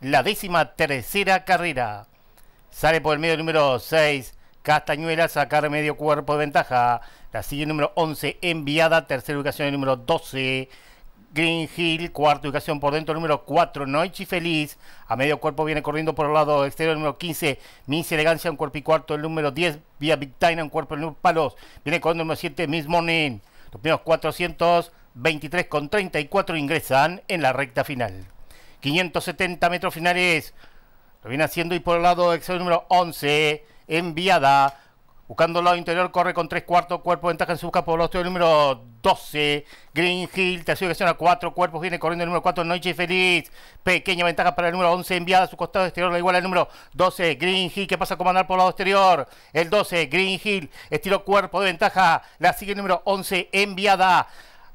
la décima tercera carrera. Sale por el medio el número 6, Castañuela, sacar medio cuerpo de ventaja. La sigue el número 11, enviada. Tercera ubicación el número 12. Green Hill, cuarta ubicación por dentro, el número 4, Noichi Feliz. A medio cuerpo viene corriendo por el lado exterior, el número 15, Miss Elegancia, un cuerpo y cuarto, el número 10, Vía Taina. un cuerpo, y Palos. Viene corriendo el número 7, Miss Morning. Los primeros 423 con 34 ingresan en la recta final. 570 metros finales. Lo viene haciendo y por el lado exterior, número 11, enviada. Buscando el lado interior, corre con tres cuartos, cuerpo de ventaja en su busca por el lado el número 12, Green Hill, tercera ocasión a 4 cuerpos, viene corriendo el número 4, Noche Feliz, pequeña ventaja para el número 11, enviada a su costado exterior, la iguala al número 12, Green Hill, qué pasa a comandar por el lado exterior, el 12, Green Hill, estilo cuerpo de ventaja, la sigue el número 11, enviada,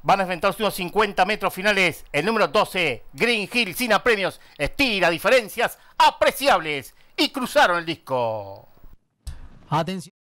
Van a enfrentar unos 50 metros finales. El número 12, Green Hill, sin apremios estira diferencias apreciables y cruzaron el disco. Atención.